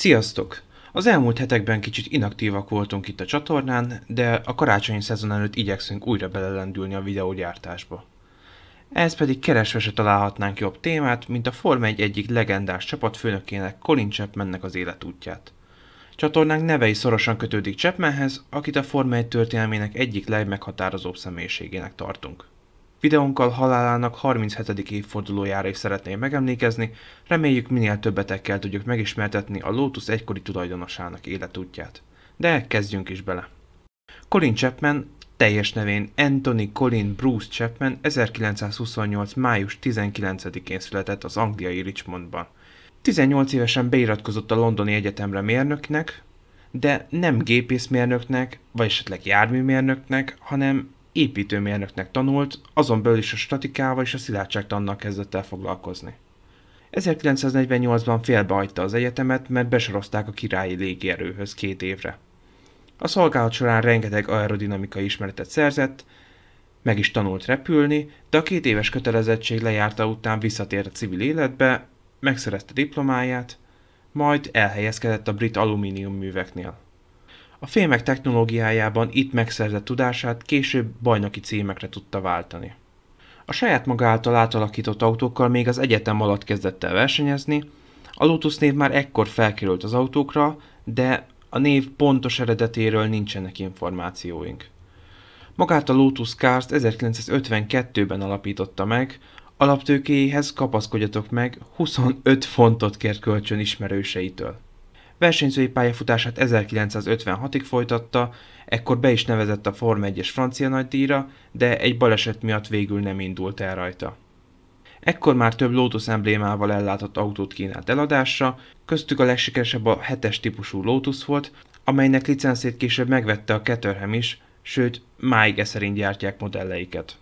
Sziasztok! Az elmúlt hetekben kicsit inaktívak voltunk itt a csatornán, de a karácsonyi szezon előtt igyekszünk újra belelendülni a videógyártásba. Ehhez pedig keresve se találhatnánk jobb témát, mint a Forma 1 egyik legendás csapatfőnökének Colin Chapmannek az életútját. Csatornánk nevei szorosan kötődik Chapmanhez, akit a Forma 1 történelmének egyik legmeghatározóbb személyiségének tartunk. Videónkkal halálának 37. évfordulójára is szeretném megemlékezni, reméljük minél többetekkel tudjuk megismertetni a Lotus egykori tulajdonosának életútját. De kezdjünk is bele. Colin Chapman, teljes nevén Anthony Colin Bruce Chapman 1928. május 19-én született az angliai Richmondban. 18 évesen beiratkozott a Londoni Egyetemre mérnöknek, de nem gépészmérnöknek, vagy esetleg járműmérnöknek, hanem építőmérnöknek tanult, azon belül is a statikával és a szilárdságtannal kezdett el foglalkozni. 1948-ban félbehagyta az egyetemet, mert besorozták a királyi légierőhöz két évre. A szolgálat során rengeteg aerodinamikai ismeretet szerzett, meg is tanult repülni, de a két éves kötelezettség lejárta után visszatért a civil életbe, megszerezte diplomáját, majd elhelyezkedett a brit műveknél. A fémek technológiájában itt megszerzett tudását később bajnoki címekre tudta váltani. A saját maga által átalakított autókkal még az egyetem alatt kezdett el versenyezni, a Lotus név már ekkor felkerült az autókra, de a név pontos eredetéről nincsenek információink. Magát a Lotus Cars 1952-ben alapította meg, alaptőkéjéhez kapaszkodjatok meg, 25 fontot kért kölcsön ismerőseitől. Versenyzői pályafutását 1956-ig folytatta, ekkor be is nevezett a Form 1-es francia nagydíjra, de egy baleset miatt végül nem indult el rajta. Ekkor már több Lotus emblémával ellátott autót kínált eladásra, köztük a legsikeresebb a 7-es típusú Lotus volt, amelynek licenszét később megvette a Caterham is, sőt, máig e szerint gyártják modelleiket.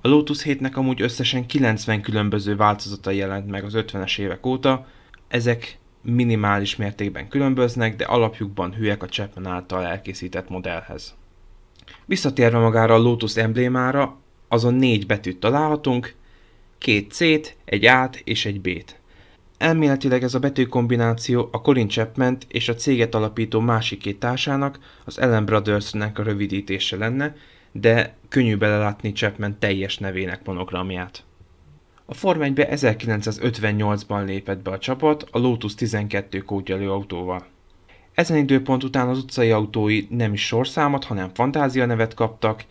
A Lotus 7-nek amúgy összesen 90 különböző változata jelent meg az 50-es évek óta, ezek minimális mértékben különböznek, de alapjukban hülyek a Chapman által elkészített modellhez. Visszatérve magára a Lotus emblémára, azon négy betűt találhatunk, két C-t, egy A-t és egy B-t. Elméletileg ez a betűkombináció a Colin chapman és a céget alapító másik két társának, az Ellen brothers a rövidítése lenne, de könnyű belelátni Chapman teljes nevének monogramját. A Form 1-be 1958-ban lépett be a csapat a Lotus 12 kótyelő autóval. Ezen időpont után az utcai autói nem is sorszámot, hanem fantázia nevet kaptak,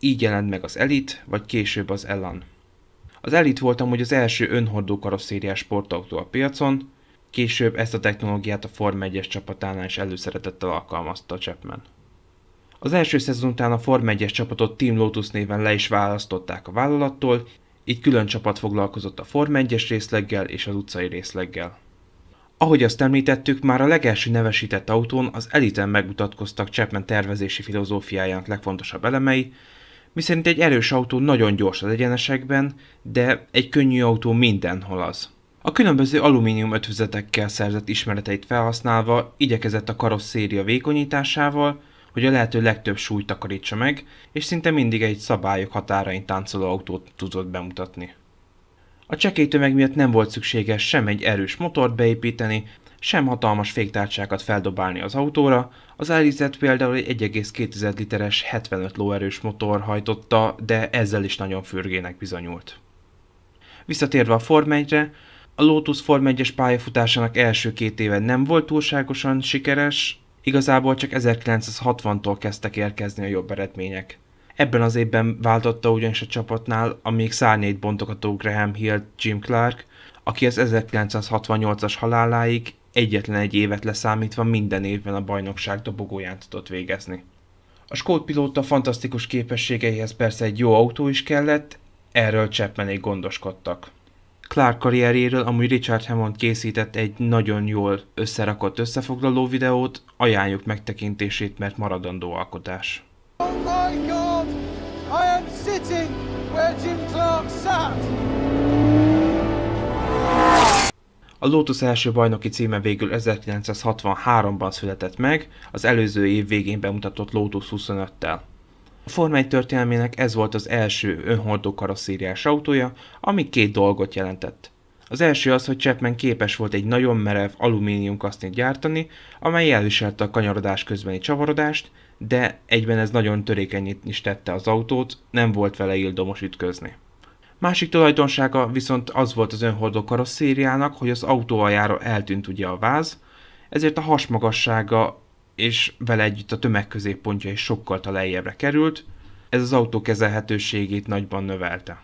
így jelent meg az Elite, vagy később az Elan. Az Elite volt amúgy az első önhordó karosszériás sportautó a piacon, később ezt a technológiát a Form 1-es csapatánál is előszeretettel alkalmazta Chapman. Az első szezon után a Form 1-es csapatot Team Lotus néven le is választották a vállalattól, így külön csapat foglalkozott a Form 1 részleggel és az utcai részleggel. Ahogy azt említettük, már a legelső nevesített autón az eliten megmutatkoztak Chapman tervezési filozófiájának legfontosabb elemei, miszerint egy erős autó nagyon gyors az egyenesekben, de egy könnyű autó mindenhol az. A különböző alumínium ötvözetekkel szerzett ismereteit felhasználva igyekezett a karosszéria vékonyításával, hogy a lehető legtöbb súlyt takarítsa meg, és szinte mindig egy szabályok határain táncoló autót tudott bemutatni. A csekély tömeg miatt nem volt szükséges sem egy erős motort beépíteni, sem hatalmas féktárcsákat feldobálni az autóra, az állított például egy 1,2 literes 75 lóerős motor hajtotta, de ezzel is nagyon fürgének bizonyult. Visszatérve a Form 1-re, a Lotus Form 1-es pályafutásának első két éve nem volt túlságosan sikeres, Igazából csak 1960-tól kezdtek érkezni a jobb eredmények. Ebben az évben váltotta ugyanis a csapatnál a még szárnyait bontogató Graham Hill Jim Clark, aki az 1968-as haláláig egyetlen egy évet leszámítva minden évben a bajnokság dobogóján tudott végezni. A skót pilóta fantasztikus képességeihez persze egy jó autó is kellett, erről Chapmanék gondoskodtak. Clark karrieréről amúgy Richard Hammond készített egy nagyon jól összerakott összefoglaló videót, ajánljuk megtekintését, mert maradandó alkotás. Oh A Lotus első bajnoki címe végül 1963-ban született meg, az előző év végén bemutatott Lotus 25-tel. A Forma 1 történelmének ez volt az első önhordó karosszériás autója, ami két dolgot jelentett. Az első az, hogy Chapman képes volt egy nagyon merev alumínium kasznit gyártani, amely elviselte a kanyarodás közbeni csavarodást, de egyben ez nagyon törékenyét is tette az autót, nem volt vele ildomos ütközni. Másik tulajdonsága viszont az volt az önhordó karosszériának, hogy az autó aljára eltűnt ugye a váz, ezért a hasmagassága és vele együtt a tömegközéppontja is sokkal lejjebbre került, ez az autó kezelhetőségét nagyban növelte.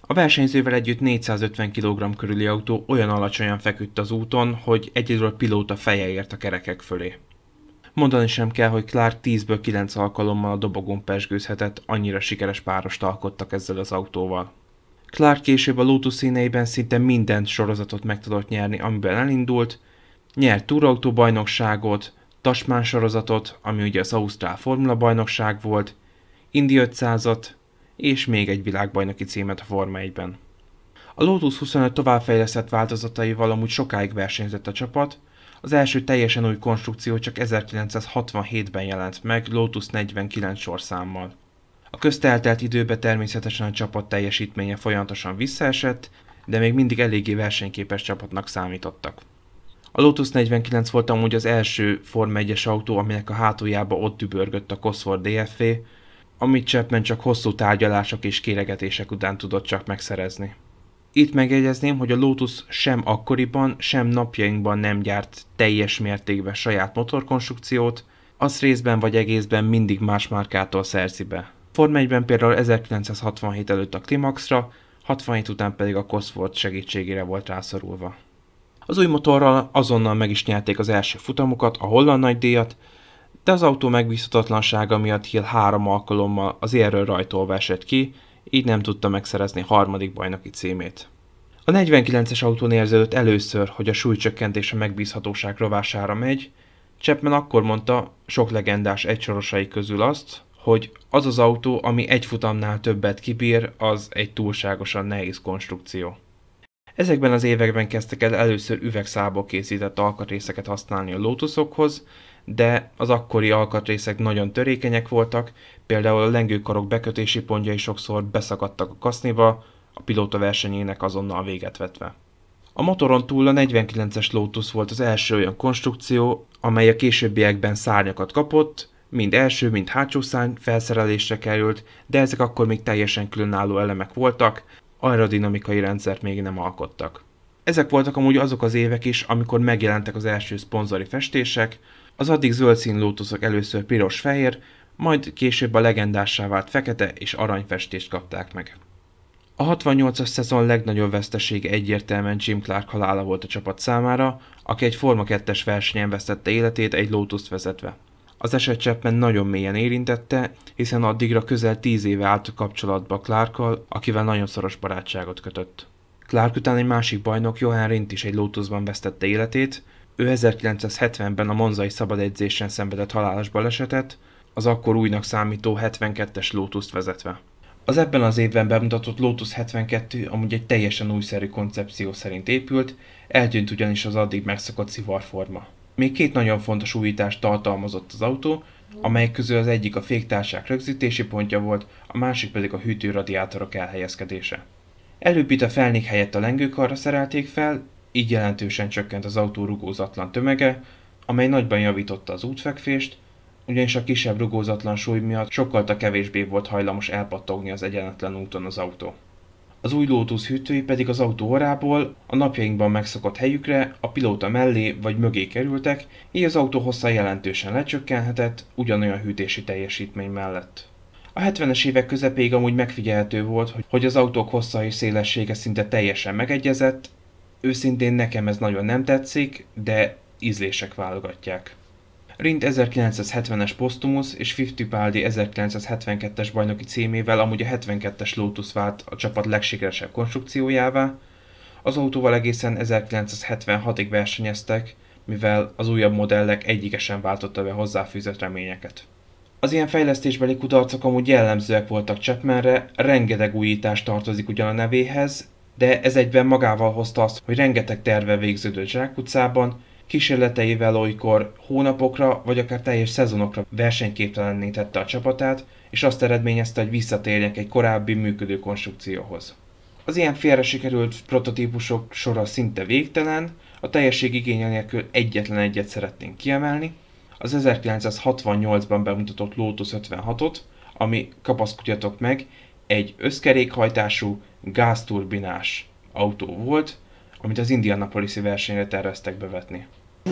A versenyzővel együtt 450 kg körüli autó olyan alacsonyan feküdt az úton, hogy egyedül a pilóta feje ért a kerekek fölé. Mondani sem kell, hogy Clark 10-ből 9 alkalommal a dobogón pesgőzhetett, annyira sikeres párost alkottak ezzel az autóval. Clark később a Lotus színeiben szinte minden sorozatot meg tudott nyerni, amiben elindult, nyert túrautó bajnokságot, Tasmán sorozatot, ami ugye az Ausztrál Formula bajnokság volt, Indi 500-at, és még egy világbajnoki címet a Forma 1-ben. A Lotus 25 továbbfejlesztett változataival amúgy sokáig versenyzett a csapat, az első teljesen új konstrukció csak 1967-ben jelent meg Lotus 49 sorszámmal. A közteltelt időben természetesen a csapat teljesítménye folyamatosan visszaesett, de még mindig eléggé versenyképes csapatnak számítottak. A Lotus 49 volt amúgy az első Forma 1-es autó, aminek a hátuljába ott dübörgött a Cosworth DFV, amit Chapman csak hosszú tárgyalások és kéregetések után tudott csak megszerezni. Itt megjegyezném, hogy a Lotus sem akkoriban, sem napjainkban nem gyárt teljes mértékben saját motorkonstrukciót, az részben vagy egészben mindig más márkától szerzi be. Form 1-ben például 1967 előtt a Climaxra, 67 után pedig a Cosworth segítségére volt rászorulva. Az új motorral azonnal meg is nyerték az első futamokat, a holland díjat, de az autó megbízhatatlansága miatt Hill három alkalommal az érről rajtól esett ki, így nem tudta megszerezni harmadik bajnoki címét. A 49-es autón érződött először, hogy a súlycsökkentés a megbízhatóság rovására megy, Chapman akkor mondta sok legendás egysorosai közül azt, hogy az az autó, ami egy futamnál többet kibír, az egy túlságosan nehéz konstrukció. Ezekben az években kezdtek el először üvegszából készített alkatrészeket használni a lótuszokhoz, de az akkori alkatrészek nagyon törékenyek voltak, például a lengőkarok bekötési pontjai sokszor beszakadtak a kaszniba, a pilóta versenyének azonnal véget vetve. A motoron túl a 49-es Lotus volt az első olyan konstrukció, amely a későbbiekben szárnyakat kapott, mind első, mind hátsó szárny felszerelésre került, de ezek akkor még teljesen különálló elemek voltak, aerodinamikai rendszert még nem alkottak. Ezek voltak amúgy azok az évek is, amikor megjelentek az első szponzori festések, az addig zöld szín lótuszok először piros-fehér, majd később a legendássá vált fekete és aranyfestést kapták meg. A 68-as szezon legnagyobb vesztesége egyértelműen Jim Clark halála volt a csapat számára, aki egy Forma 2-es versenyen vesztette életét egy lótuszt vezetve. Az eset Chapman nagyon mélyen érintette, hiszen addigra közel tíz éve állt kapcsolatba Clarkkal, akivel nagyon szoros barátságot kötött. Clark után egy másik bajnok, Johan Rint is egy lótuszban vesztette életét, ő 1970-ben a monzai szabadedzésen szenvedett halálos balesetet, az akkor újnak számító 72-es lótuszt vezetve. Az ebben az évben bemutatott Lotus 72 amúgy egy teljesen újszerű koncepció szerint épült, eltűnt ugyanis az addig megszokott szivarforma. Még két nagyon fontos újítást tartalmazott az autó, amelyek közül az egyik a féktárság rögzítési pontja volt, a másik pedig a hűtőradiátorok elhelyezkedése. Előbb itt a felnék helyett a lengőkarra szerelték fel, így jelentősen csökkent az autó rugózatlan tömege, amely nagyban javította az útfekvést, ugyanis a kisebb rugózatlan súly miatt sokkal kevésbé volt hajlamos elpattogni az egyenetlen úton az autó az új Lotus hűtői pedig az autó orrából a napjainkban megszokott helyükre, a pilóta mellé vagy mögé kerültek, így az autó hossza jelentősen lecsökkenhetett ugyanolyan hűtési teljesítmény mellett. A 70-es évek közepéig amúgy megfigyelhető volt, hogy az autók hossza és szélessége szinte teljesen megegyezett, őszintén nekem ez nagyon nem tetszik, de ízlések válogatják. Rint 1970-es Postumus és Paldi 1972-es bajnoki címével amúgy a 72-es Lotus vált a csapat legsikeresebb konstrukciójává. Az autóval egészen 1976-ig versenyeztek, mivel az újabb modellek egyike sem váltotta be hozzáfűzött reményeket. Az ilyen fejlesztésbeli kudarcok amúgy jellemzőek voltak Chapmanre, rengeteg újítás tartozik ugyan a nevéhez, de ez egyben magával hozta azt, hogy rengeteg terve végződött zsákutcában, kísérleteivel olykor hónapokra, vagy akár teljes szezonokra versenyképtelenné tette a csapatát, és azt eredményezte, hogy visszatérjenek egy korábbi működő konstrukcióhoz. Az ilyen félre sikerült prototípusok sora szinte végtelen, a teljesség igénye nélkül egyetlen egyet szeretnénk kiemelni, az 1968-ban bemutatott Lotus 56-ot, ami kapaszkodjatok meg, egy összkerékhajtású, gázturbinás autó volt, amit az Indianapolis-i versenyre terveztek bevetni.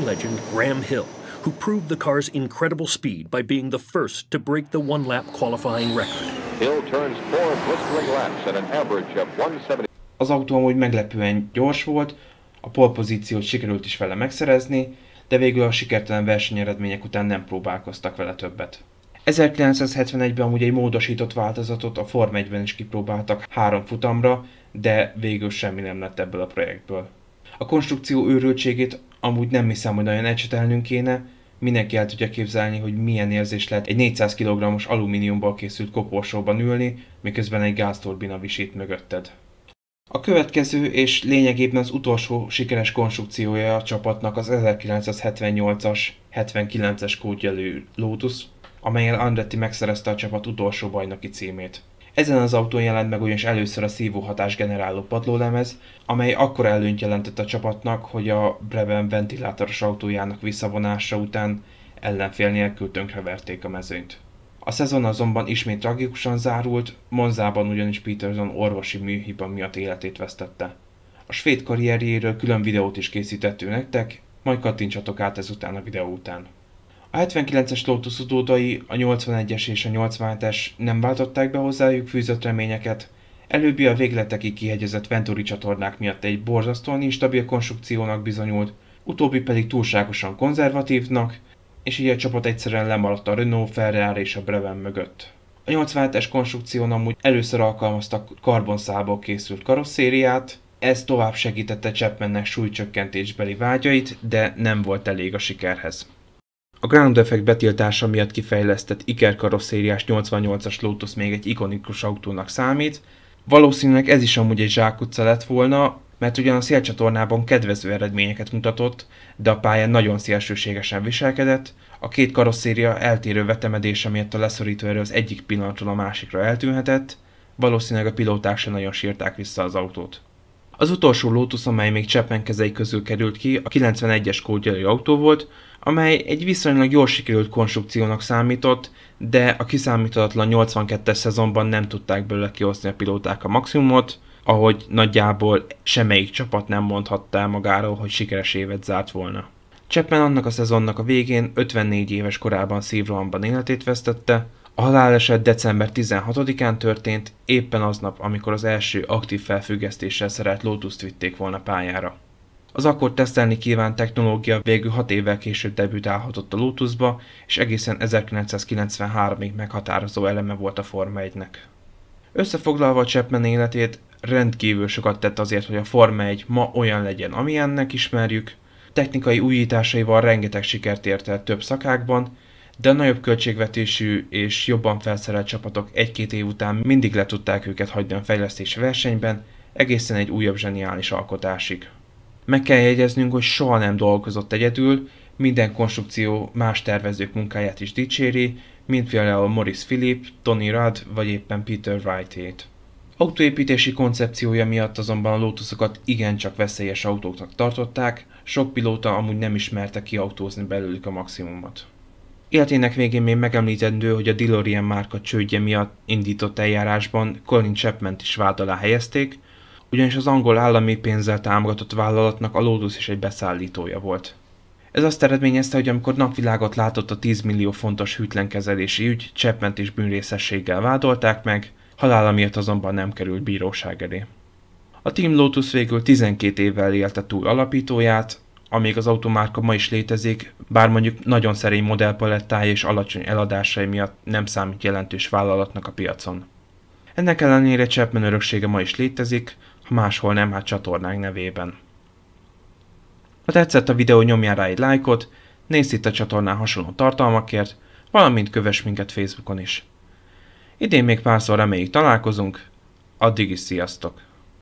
Legend Graham Hill, who proved the car's incredible speed by being the first to break the one-lap qualifying record. Hill turns four blistering laps at an average of 170. Az autó amúgy meglepően gyors volt, a pozíciót sikerült is vele megszerezni, de végül a sikertelen versenyeredmények után nem próbálkoztak vele többet. 1971-ben amúgy egy módosított változatot a Form 1-ben is kipróbáltak három futamra, de végül semmi nem lett ebből a projektből. A konstrukció őrültségét amúgy nem hiszem, hogy nagyon ecsetelnünk kéne, mindenki el tudja képzelni, hogy milyen érzés lehet egy 400 kg-os alumíniumból készült koporsóban ülni, miközben egy gázturbina visít mögötted. A következő és lényegében az utolsó sikeres konstrukciója a csapatnak az 1978-as, 79-es kódjelű Lotus, amelyel Andretti megszerezte a csapat utolsó bajnoki címét. Ezen az autón jelent meg ugyanis először a hatás generáló padlólemez, amely akkor előnyt jelentett a csapatnak, hogy a Breven ventilátoros autójának visszavonása után ellenfél nélkül tönkreverték a mezőnyt. A szezon azonban ismét tragikusan zárult, Monzában ugyanis Peterson orvosi műhiba miatt életét vesztette. A svéd karrierjéről külön videót is készítettünk nektek, majd kattintsatok át ezután a videó után. A 79-es Lotus utódai a 81-es és a 87-es nem váltották be hozzájuk fűzött reményeket, előbbi a végletekig kihegyezett Venturi csatornák miatt egy borzasztóan instabil konstrukciónak bizonyult, utóbbi pedig túlságosan konzervatívnak, és így a csapat egyszerűen lemaradt a Renault, Ferrari és a Breven mögött. A 87-es konstrukción amúgy először alkalmaztak karbonszából készült karosszériát, ez tovább segítette Chapmannek súlycsökkentésbeli vágyait, de nem volt elég a sikerhez. A ground effect betiltása miatt kifejlesztett Iker karosszériás 88-as Lotus még egy ikonikus autónak számít. Valószínűleg ez is amúgy egy zsákutca lett volna, mert ugyan a szélcsatornában kedvező eredményeket mutatott, de a pályán nagyon szélsőségesen viselkedett, a két karosszéria eltérő vetemedése miatt a leszorító erő az egyik pillanatról a másikra eltűnhetett, valószínűleg a pilóták sem nagyon sírták vissza az autót. Az utolsó Lotus, amely még Chapman kezei közül került ki, a 91-es kódjelű autó volt, amely egy viszonylag jól sikerült konstrukciónak számított, de a kiszámítatlan 82-es szezonban nem tudták belőle kihozni a pilóták a maximumot, ahogy nagyjából semmelyik csapat nem mondhatta el magáról, hogy sikeres évet zárt volna. Chapman annak a szezonnak a végén 54 éves korában szívrohamban életét vesztette, a haláleset december 16-án történt, éppen aznap, amikor az első aktív felfüggesztéssel szerelt lotus vitték volna pályára. Az akkor tesztelni kívánt technológia végül 6 évvel később debütálhatott a Lotusba, és egészen 1993-ig meghatározó eleme volt a Forma 1-nek. Összefoglalva Chapman életét, rendkívül sokat tett azért, hogy a Forma 1 ma olyan legyen, amilyennek ismerjük, technikai újításaival rengeteg sikert ért el több szakákban, de a nagyobb költségvetésű és jobban felszerelt csapatok egy-két év után mindig le tudták őket hagyni a fejlesztési versenyben, egészen egy újabb zseniális alkotásig. Meg kell jegyeznünk, hogy soha nem dolgozott egyedül, minden konstrukció más tervezők munkáját is dicséri, mint például Morris Philip, Tony Rudd vagy éppen Peter Wright-ét. Autóépítési koncepciója miatt azonban a Lotusokat igencsak veszélyes autóknak tartották, sok pilóta amúgy nem ismerte ki autózni belőlük a maximumot. Életének végén még megemlítendő, hogy a DeLorean márka csődje miatt indított eljárásban Colin chapman is vád alá helyezték, ugyanis az angol állami pénzzel támogatott vállalatnak a Lotus is egy beszállítója volt. Ez azt eredményezte, hogy amikor napvilágot látott a 10 millió fontos hűtlenkezelési ügy, chapman is bűnrészességgel vádolták meg, halála miatt azonban nem került bíróság elé. A Team Lotus végül 12 évvel élte túl alapítóját, amíg az automárka ma is létezik, bár mondjuk nagyon szerény modellpalettája és alacsony eladásai miatt nem számít jelentős vállalatnak a piacon. Ennek ellenére Chapman öröksége ma is létezik, ha máshol nem, hát csatornánk nevében. Ha tetszett a videó, nyomjál rá egy lájkot, nézz itt a csatornán hasonló tartalmakért, valamint kövess minket Facebookon is. Idén még párszor reméljük találkozunk, addig is sziasztok!